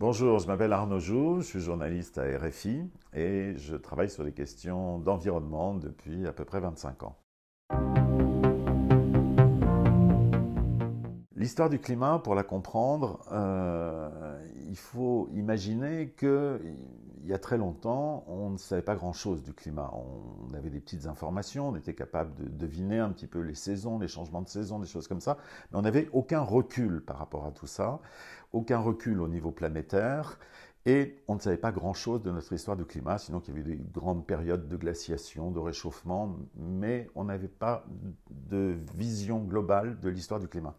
Bonjour, je m'appelle Arnaud Joux, je suis journaliste à RFI et je travaille sur les questions d'environnement depuis à peu près 25 ans. L'histoire du climat, pour la comprendre, euh, il faut imaginer qu'il y a très longtemps, on ne savait pas grand-chose du climat. On avait des petites informations, on était capable de deviner un petit peu les saisons, les changements de saison, des choses comme ça, mais on n'avait aucun recul par rapport à tout ça aucun recul au niveau planétaire, et on ne savait pas grand-chose de notre histoire du climat, sinon qu'il y avait des grandes périodes de glaciation, de réchauffement, mais on n'avait pas de vision globale de l'histoire du climat.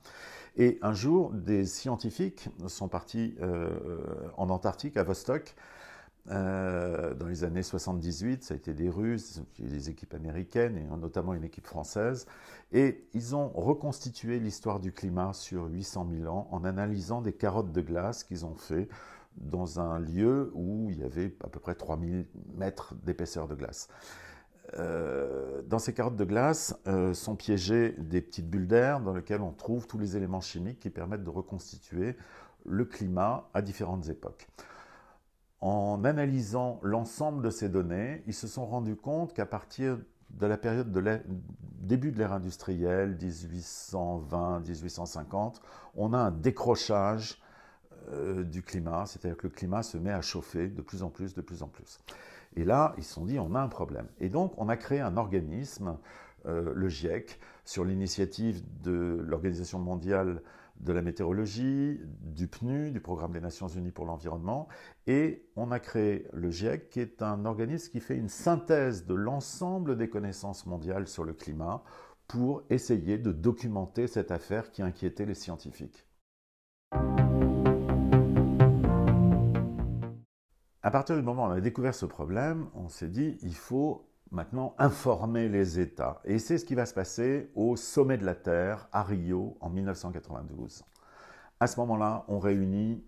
Et un jour, des scientifiques sont partis euh, en Antarctique, à Vostok, euh, dans les années 78, ça a été des Russes, des équipes américaines et notamment une équipe française. Et ils ont reconstitué l'histoire du climat sur 800 000 ans en analysant des carottes de glace qu'ils ont fait dans un lieu où il y avait à peu près 3000 mètres d'épaisseur de glace. Euh, dans ces carottes de glace euh, sont piégées des petites bulles d'air dans lesquelles on trouve tous les éléments chimiques qui permettent de reconstituer le climat à différentes époques. En analysant l'ensemble de ces données, ils se sont rendus compte qu'à partir de la période de début de l'ère industrielle, 1820-1850, on a un décrochage euh, du climat, c'est-à-dire que le climat se met à chauffer de plus en plus, de plus en plus. Et là, ils se sont dit, on a un problème. Et donc, on a créé un organisme, euh, le GIEC, sur l'initiative de l'Organisation mondiale de la météorologie, du PNU, du Programme des Nations Unies pour l'environnement, et on a créé le GIEC, qui est un organisme qui fait une synthèse de l'ensemble des connaissances mondiales sur le climat pour essayer de documenter cette affaire qui inquiétait les scientifiques. À partir du moment où on a découvert ce problème, on s'est dit il faut maintenant informer les États. Et c'est ce qui va se passer au sommet de la Terre à Rio en 1992. À ce moment-là, on réunit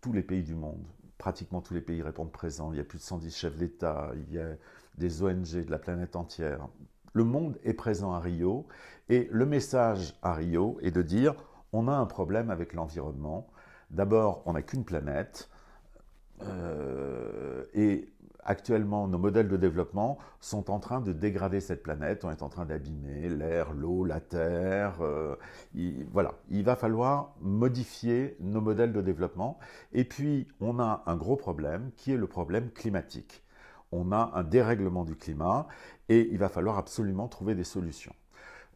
tous les pays du monde. Pratiquement tous les pays répondent présents. Il y a plus de 110 chefs d'État, il y a des ONG de la planète entière. Le monde est présent à Rio et le message à Rio est de dire on a un problème avec l'environnement. D'abord, on n'a qu'une planète euh, et Actuellement, nos modèles de développement sont en train de dégrader cette planète, on est en train d'abîmer l'air, l'eau, la terre. Euh, voilà, il va falloir modifier nos modèles de développement. Et puis, on a un gros problème qui est le problème climatique. On a un dérèglement du climat et il va falloir absolument trouver des solutions.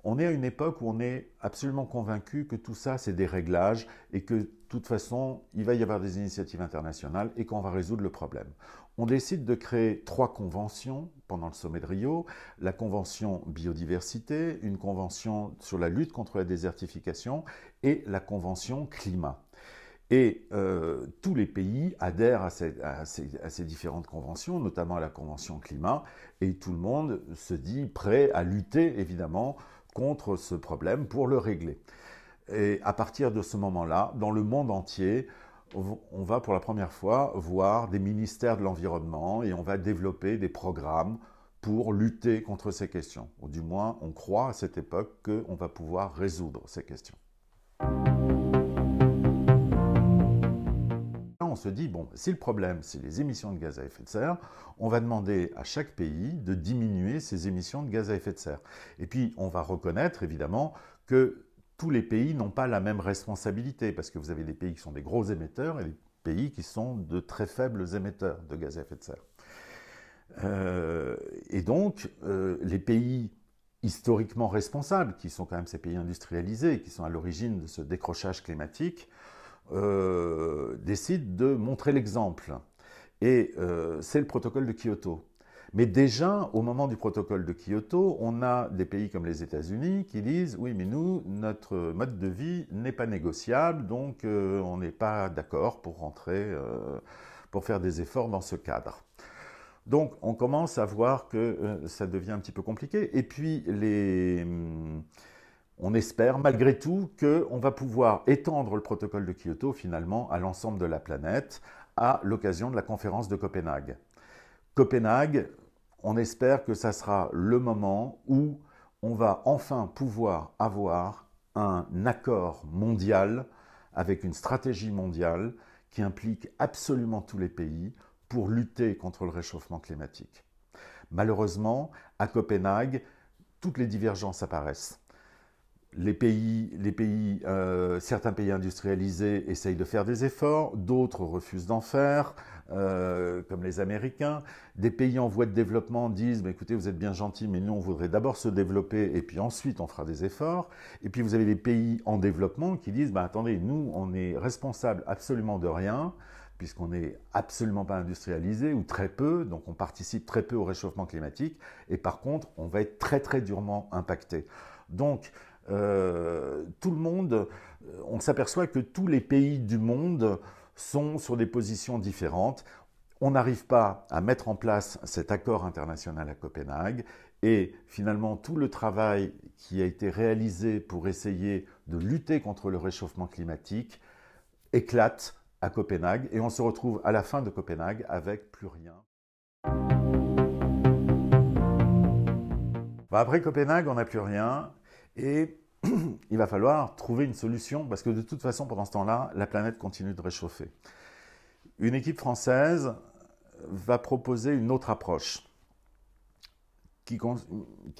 On est à une époque où on est absolument convaincu que tout ça, c'est des réglages et que de toute façon, il va y avoir des initiatives internationales et qu'on va résoudre le problème. On décide de créer trois conventions pendant le sommet de Rio, la convention biodiversité, une convention sur la lutte contre la désertification et la convention climat. Et euh, tous les pays adhèrent à ces, à ces, différentes conventions, notamment à la Convention climat, et tout le monde se dit prêt à lutter, évidemment, contre ce problème pour le régler. Et à partir de ce moment-là, dans le monde entier, on va pour la première fois voir des ministères de l'environnement et on va développer des programmes pour lutter contre ces questions. Ou du moins, on croit à cette époque qu'on va pouvoir résoudre ces questions. se dit, bon, si le problème, c'est les émissions de gaz à effet de serre, on va demander à chaque pays de diminuer ses émissions de gaz à effet de serre. Et puis, on va reconnaître, évidemment, que tous les pays n'ont pas la même responsabilité, parce que vous avez des pays qui sont des gros émetteurs et des pays qui sont de très faibles émetteurs de gaz à effet de serre. Euh, et donc, euh, les pays historiquement responsables, qui sont quand même ces pays industrialisés, qui sont à l'origine de ce décrochage climatique, euh, décide de montrer l'exemple. Et euh, c'est le protocole de Kyoto. Mais déjà, au moment du protocole de Kyoto, on a des pays comme les États-Unis qui disent oui, mais nous, notre mode de vie n'est pas négociable, donc euh, on n'est pas d'accord pour rentrer, euh, pour faire des efforts dans ce cadre. Donc on commence à voir que ça devient un petit peu compliqué. Et puis les. Hum, on espère malgré tout qu'on va pouvoir étendre le protocole de Kyoto finalement à l'ensemble de la planète à l'occasion de la conférence de Copenhague. Copenhague, on espère que ça sera le moment où on va enfin pouvoir avoir un accord mondial avec une stratégie mondiale qui implique absolument tous les pays pour lutter contre le réchauffement climatique. Malheureusement, à Copenhague, toutes les divergences apparaissent les pays, les pays euh, certains pays industrialisés essayent de faire des efforts, d'autres refusent d'en faire, euh, comme les Américains. Des pays en voie de développement disent bah, écoutez, vous êtes bien gentils, mais nous, on voudrait d'abord se développer et puis ensuite on fera des efforts. Et puis vous avez des pays en développement qui disent bah, attendez, nous, on est responsable absolument de rien puisqu'on n'est absolument pas industrialisé ou très peu, donc on participe très peu au réchauffement climatique, et par contre, on va être très très durement impacté. Donc, euh, tout le monde, euh, on s'aperçoit que tous les pays du monde sont sur des positions différentes. On n'arrive pas à mettre en place cet accord international à Copenhague et finalement tout le travail qui a été réalisé pour essayer de lutter contre le réchauffement climatique éclate à Copenhague et on se retrouve à la fin de Copenhague avec plus rien. Bah, après Copenhague, on n'a plus rien et il va falloir trouver une solution parce que de toute façon, pendant ce temps-là, la planète continue de réchauffer. Une équipe française va proposer une autre approche qui,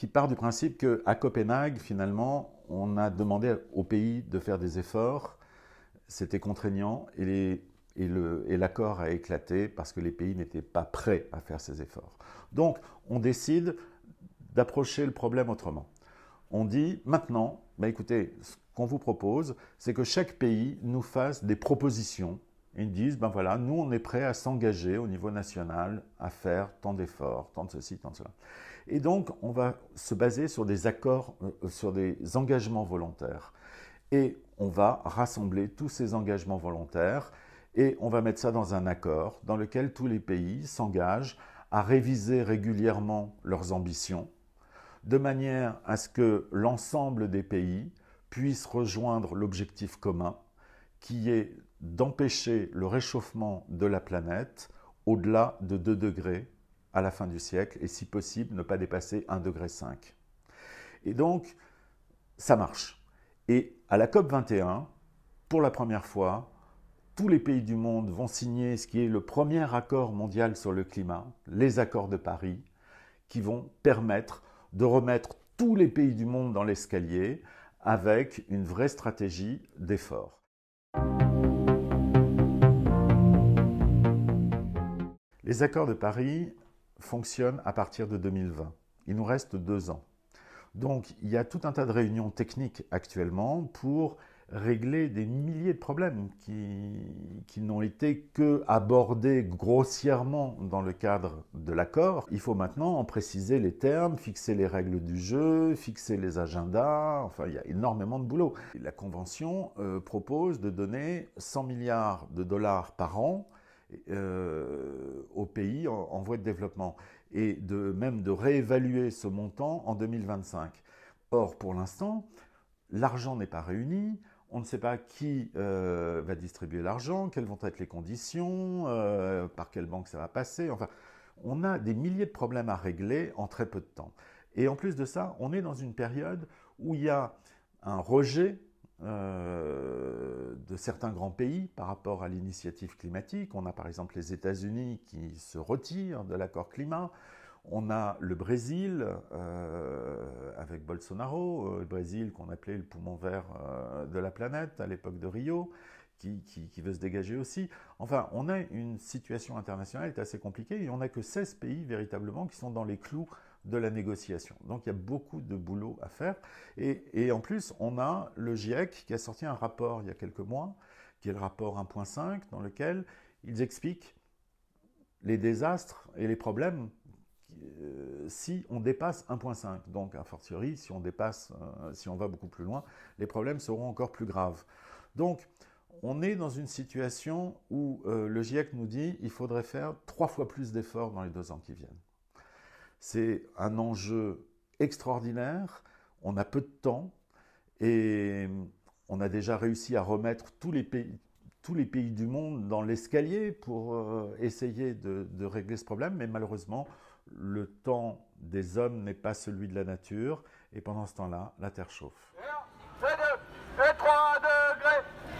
part du principe qu'à Copenhague, finalement, on a demandé aux pays de faire des efforts. C'était contraignant et l'accord a éclaté parce que les pays n'étaient pas prêts à faire ces efforts. Donc, on décide d'approcher le problème autrement on dit maintenant, bah écoutez, ce qu'on vous propose, c'est que chaque pays nous fasse des propositions. Ils disent, ben voilà, nous on est prêts à s'engager au niveau national à faire tant d'efforts, tant de ceci, tant de cela. Et donc on va se baser sur des accords, euh, sur des engagements volontaires. Et on va rassembler tous ces engagements volontaires et on va mettre ça dans un accord dans lequel tous les pays s'engagent à réviser régulièrement leurs ambitions de manière à ce que l'ensemble des pays puissent rejoindre l'objectif commun, qui est d'empêcher le réchauffement de la planète au-delà de 2 degrés à la fin du siècle, et si possible ne pas dépasser 1,5 degré. Et donc, ça marche. Et à la COP21, pour la première fois, tous les pays du monde vont signer ce qui est le premier accord mondial sur le climat, les accords de Paris, qui vont permettre de remettre tous les pays du monde dans l'escalier avec une vraie stratégie d'effort. Les accords de Paris fonctionnent à partir de 2020. Il nous reste deux ans. Donc il y a tout un tas de réunions techniques actuellement pour régler des milliers de problèmes qui, n'ont été que abordés grossièrement dans le cadre de l'accord. Il faut maintenant en préciser les termes, fixer les règles du jeu, fixer les agendas, enfin il y a énormément de boulot. La Convention euh, propose de donner 100 milliards de dollars par an euh, aux pays en, voie de développement et de même de réévaluer ce montant en 2025. Or, pour l'instant, l'argent n'est pas réuni, on ne sait pas qui euh, va distribuer l'argent, quelles vont être les conditions, euh, par quelle banque ça va passer. Enfin, on a des milliers de problèmes à régler en très peu de temps. Et en plus de ça, on est dans une période où il y a un rejet euh, de certains grands pays par rapport à l'initiative climatique. On a par exemple les États-Unis qui se retirent de l'accord climat. On a le Brésil euh, avec Bolsonaro, euh, le Brésil qu'on appelait le poumon vert euh, de la planète à l'époque de Rio, qui, veut se dégager aussi. Enfin, on a une situation internationale qui est assez compliquée et on n'a que 16 pays véritablement qui sont dans les clous de la négociation. Donc il y a beaucoup de boulot à faire. et en plus, on a le GIEC qui a sorti un rapport il y a quelques mois, qui est le rapport 1.5, dans lequel ils expliquent les désastres et les problèmes euh, si on dépasse 1.5. Donc, a fortiori, si on dépasse, euh, si on va beaucoup plus loin, les problèmes seront encore plus graves. Donc, on est dans une situation où euh, le GIEC nous dit il faudrait faire trois fois plus d'efforts dans les deux ans qui viennent. C'est un enjeu extraordinaire. On a peu de temps et on a déjà réussi à remettre tous les pays, tous les pays du monde dans l'escalier pour euh, essayer de, régler ce problème, mais malheureusement, le temps des hommes n'est pas celui de la nature, et pendant ce temps-là, la Terre chauffe.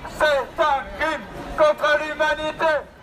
c'est un crime contre l'humanité.